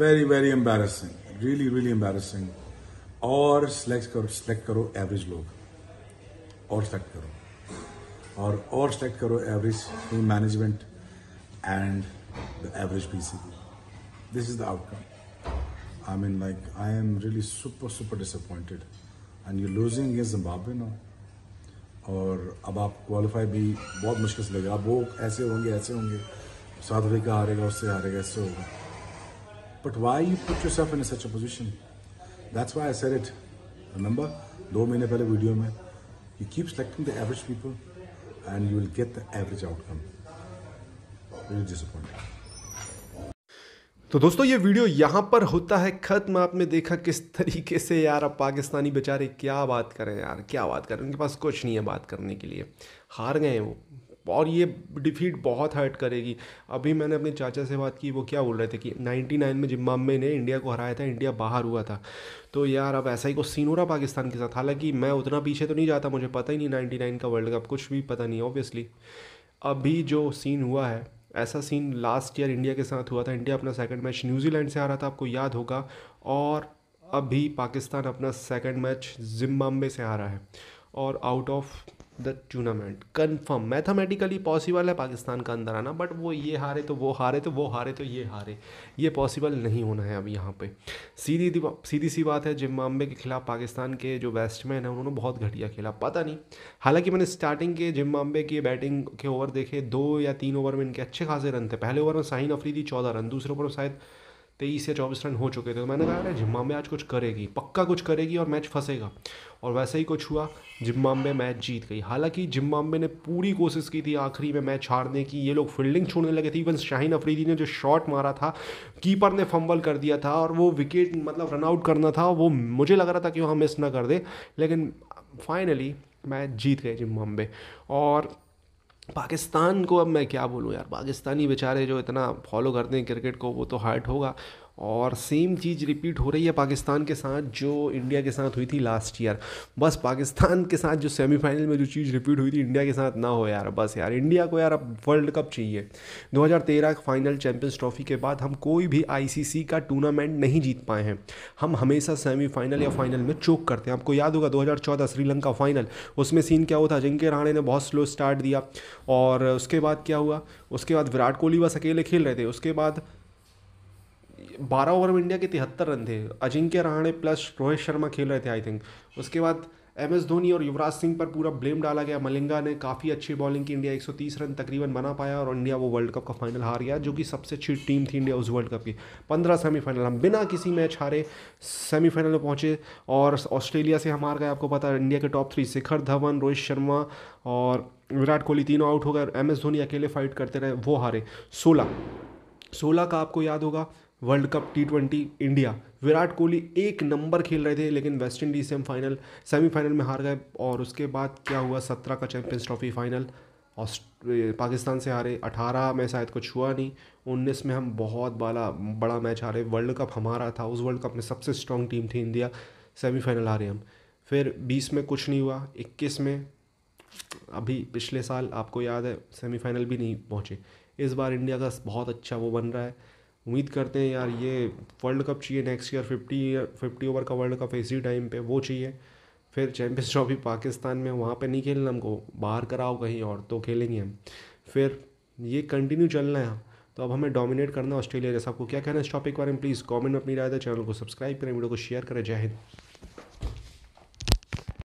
Very very embarrassing really really embarrassing और select करो select करो एवरेज लोग और सिलेक्ट करो और और सिलेक्ट करो average management and the average PCB this is the outcome I mean like I am really super super disappointed and you losing against Zimbabwe ना और अब आप क्वालिफाई भी बहुत मुश्किल से लगेगा अब वो ऐसे होंगे ऐसे होंगे साउथ अफ्रीका हारेगा उससे हारेगा ऐसे होगा But why you put yourself in such a position that's why I set it. Remember, दो महीने पहले वीडियो में you keep selecting the average people and you will get the average outcome disappoint तो दोस्तों ये वीडियो यहाँ पर होता है ख़त्म आपने देखा किस तरीके से यार अब पाकिस्तानी बेचारे क्या बात करें यार क्या बात करें उनके पास कुछ नहीं है बात करने के लिए हार गए हैं वो और ये डिफीट बहुत हर्ट करेगी अभी मैंने अपने चाचा से बात की वो क्या बोल रहे थे कि 99 में जिम्बाब्वे ने इंडिया को हराया था इंडिया बाहर हुआ था तो यार अब ऐसा ही कुछ सीन हो रहा पाकिस्तान के साथ हालांकि मैं उतना पीछे तो नहीं जाता मुझे पता ही नहीं नाइन्टी का वर्ल्ड कप कुछ भी पता नहीं ऑब्वियसली अभी जो सीन हुआ है ऐसा सीन लास्ट ईयर इंडिया के साथ हुआ था इंडिया अपना सेकंड मैच न्यूजीलैंड से आ रहा था आपको याद होगा और अभी पाकिस्तान अपना सेकंड मैच जिम्बाब्वे से आ रहा है और out of the tournament confirm mathematically possible है पाकिस्तान का अंदर आना बट वो ये हारे तो वो हारे तो वो हारे तो ये हारे ये पॉसिबल नहीं होना है अब यहाँ पे सीधी सीधी सी बात है जिम्बाब्वे के खिलाफ पाकिस्तान के जो बैट्समैन है उन्होंने बहुत घटिया खेला पता नहीं हालांकि मैंने स्टार्टिंग के जिम्बाब्वे की बैटिंग के ओवर देखे दो या तीन ओवर में इनके अच्छे खासे रन थे पहले ओवर में साहिन अफरीदी चौदह रन दूसरे ओवर में शायद तेईस या चौबीस रन हो चुके थे तो मैंने कहा अरे जिम्बाबे आज कुछ करेगी पक्का कुछ करेगी और मैच फंसेगा और वैसे ही कुछ हुआ जिम्बाबे मैच जीत गई हालांकि जिम्बाबे ने पूरी कोशिश की थी आखिरी में मैच हारने की ये लोग फील्डिंग छोड़ने लगे थे इवन शाहीन अफरीदी ने जो शॉट मारा था कीपर ने फंबल कर दिया था और वो विकेट मतलब रनआउट करना था वो मुझे लग रहा था कि वहाँ मिस ना कर दे लेकिन फाइनली मैच जीत गए जिम्बाबे और पाकिस्तान को अब मैं क्या बोलूँ यार पाकिस्तानी बेचारे जो इतना फॉलो करते हैं क्रिकेट को वो तो हर्ट होगा और सेम चीज़ रिपीट हो रही है पाकिस्तान के साथ जो इंडिया के साथ हुई थी लास्ट ईयर बस पाकिस्तान के साथ जो सेमीफाइनल में जो चीज़ रिपीट हुई थी इंडिया के साथ ना हो यार बस यार इंडिया को यार अब वर्ल्ड कप चाहिए 2013 फाइनल चैंपियंस ट्रॉफी के बाद हम कोई भी आई का टूर्नामेंट नहीं जीत पाए हैं हम हमेशा सेमीफाइनल या फाइनल में चोक करते हैं आपको याद होगा दो श्रीलंका फाइनल उसमें सीन क्या हुआ था जिनके राणे ने बहुत स्लो स्टार्ट दिया और उसके बाद क्या हुआ उसके बाद विराट कोहली बस अकेले खेल रहे थे उसके बाद बारह ओवर में इंडिया के तिहत्तर रन थे अजिंक्य रहाणे प्लस रोहित शर्मा खेल रहे थे आई थिंक उसके बाद एम एस धोनी और युवराज सिंह पर पूरा ब्लेम डाला गया मलिंगा ने काफ़ी अच्छी बॉलिंग की इंडिया 130 रन तकरीबन बना पाया और इंडिया वो वर्ल्ड कप का फाइनल हार गया जो कि सबसे अच्छी टीम थी इंडिया उस वर्ल्ड कप की पंद्रह सेमीफाइनल हम बिना किसी मैच हारे सेमीफाइनल में पहुंचे और ऑस्ट्रेलिया से हम हार गए आपको पता है इंडिया के टॉप थ्री शिखर धवन रोहित शर्मा और विराट कोहली तीनों आउट हो गए एम एस धोनी अकेले फाइट करते रहे वो हारे सोलह सोलह का आपको याद होगा world cup T twenty India Virat Kohli एक नंबर खेल रहे थे लेकिन वेस्ट इंडीज से हम फाइनल सेमीफाइनल में हार गए और उसके बाद क्या हुआ सत्रह का चैंपियंस ट्रॉफी फाइनल पाकिस्तान से हारे अठारह में शायद कुछ हुआ नहीं उन्नीस में हम बहुत बड़ा बड़ा मैच हारे वर्ल्ड कप हमारा था उस वर्ल्ड कप में सबसे स्ट्रॉन्ग टीम थी इंडिया सेमीफाइनल हारे हम फिर बीस में कुछ नहीं हुआ इक्कीस में अभी पिछले साल आपको याद है सेमीफाइनल भी नहीं पहुँचे इस बार इंडिया का बहुत अच्छा वो बन रहा है उम्मीद करते हैं यार ये वर्ल्ड कप चाहिए next year fifty fifty over का वर्ल्ड कप इसी टाइम पे वो चाहिए फिर चैम्पियंस ट्रॉफी पाकिस्तान में वहाँ पे नहीं खेलना हमको बाहर कराओ कहीं और तो खेलेंगे हम फिर ये कंटिन्यू चलना है तो अब हमें डोमिनेट करना ऑस्ट्रेलिया जैसा आपको क्या कहना है इस टॉपिक के बारे में प्लीज़ कॉमेंट में अपनी राय दें चैनल को सब्सक्राइब करें वीडियो को शेयर करें जय हिंद